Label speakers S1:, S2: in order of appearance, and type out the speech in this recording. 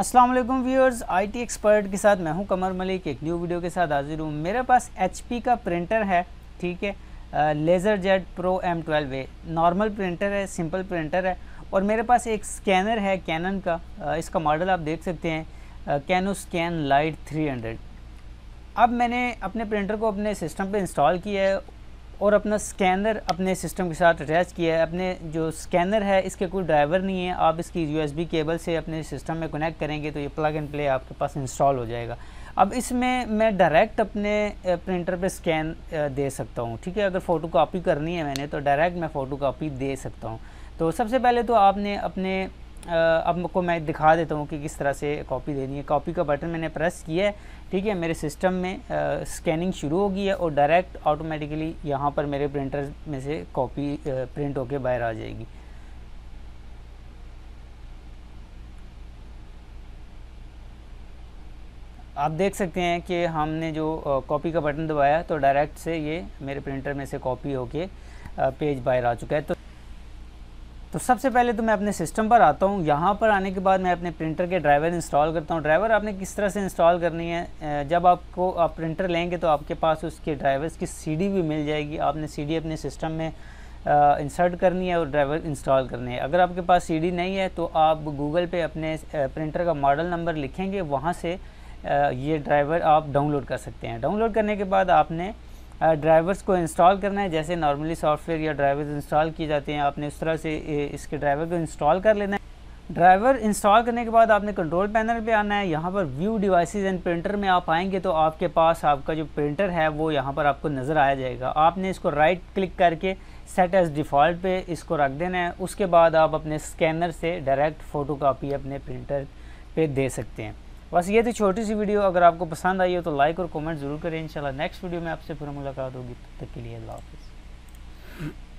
S1: अस्सलाम वालेकुम viewers IT expert के साथ मैं हूं कमर मलिक एक न्यू वीडियो के साथ हाजिर हूं मेरे पास एचपी का प्रिंटर है ठीक है LaserJet pro M twelve A normal printer है सिंपल प्रिंटर है और मेरे पास एक स्कैनर है कैनन का आ, इसका मॉडल आप देख सकते हैं कैनो स्कैन लाइट 300 अब मैंने अपने प्रिंटर को अपने सिस्टम पर इंस्टॉल किया है और अपना स्कैनर अपने सिस्टम के साथ अटैच किया है अपने जो स्कैनर है इसके कोई ड्राइवर नहीं है आप इसकी यूएसबी केबल से अपने सिस्टम में कनेक्ट करेंगे तो ये प्लग एंड प्ले आपके पास इंस्टॉल हो जाएगा अब इसमें मैं डायरेक्ट अपने प्रिंटर पे स्कैन दे सकता हूँ ठीक है अगर फ़ोटो कापी करनी है मैंने तो डायरेक्ट मैं फ़ोटो कापी दे सकता हूँ तो सबसे पहले तो आपने अपने अब को मैं दिखा देता हूँ कि किस तरह से कॉपी देनी है कॉपी का बटन मैंने प्रेस किया है ठीक है मेरे सिस्टम में स्कैनिंग शुरू हो गई है और डायरेक्ट ऑटोमेटिकली यहाँ पर मेरे प्रिंटर में से कॉपी प्रिंट होके बाहर आ जाएगी आप देख सकते हैं कि हमने जो कॉपी का बटन दबाया तो डायरेक्ट से ये मेरे प्रिंटर में से कॉपी होके पेज बाहर आ चुका है तो तो सबसे पहले तो मैं अपने सिस्टम पर आता हूँ यहाँ पर आने के बाद मैं अपने प्रिंटर के ड्राइवर इंस्टॉल करता हूँ ड्राइवर आपने किस तरह से इंस्टॉल करनी है जब आपको आप प्रिंटर लेंगे तो आपके पास उसके ड्राइवर्स की सीडी भी मिल जाएगी आपने सीडी अपने सिस्टम में इंसर्ट करनी है और ड्राइवर इंस्टॉल करनी है अगर आपके पास सी नहीं है तो आप गूगल पर अपने प्रिंटर का मॉडल नंबर लिखेंगे वहाँ से ये ड्राइवर आप डाउनलोड कर सकते हैं डाउनलोड करने के बाद आपने ड्राइवर्स को इंस्टॉल करना है जैसे नॉर्मली सॉफ्टवेयर या ड्राइवर्स इंस्टॉल किए जाते हैं आपने उस तरह से इसके ड्राइवर को इंस्टॉल कर लेना है ड्राइवर इंस्टॉल करने के बाद आपने कंट्रोल पैनल पे आना है यहाँ पर व्यू डिवाइसेस एंड प्रिंटर में आप आएंगे तो आपके पास आपका जो प्रिंटर है वो यहाँ पर आपको नज़र आया जाएगा आपने इसको राइट क्लिक करके सेट एज डिफ़ॉल्ट पे इसको रख देना है उसके बाद आप अपने स्कैनर से डायरेक्ट फ़ोटो अपने प्रिंटर पे दे सकते हैं बस ये थी छोटी सी वीडियो अगर आपको पसंद आई हो तो लाइक और कमेंट ज़रूर करें इंशाल्लाह नेक्स्ट वीडियो में आपसे फिर मुलाकात होगी तब तक के लिए अल्लाह हाफिज़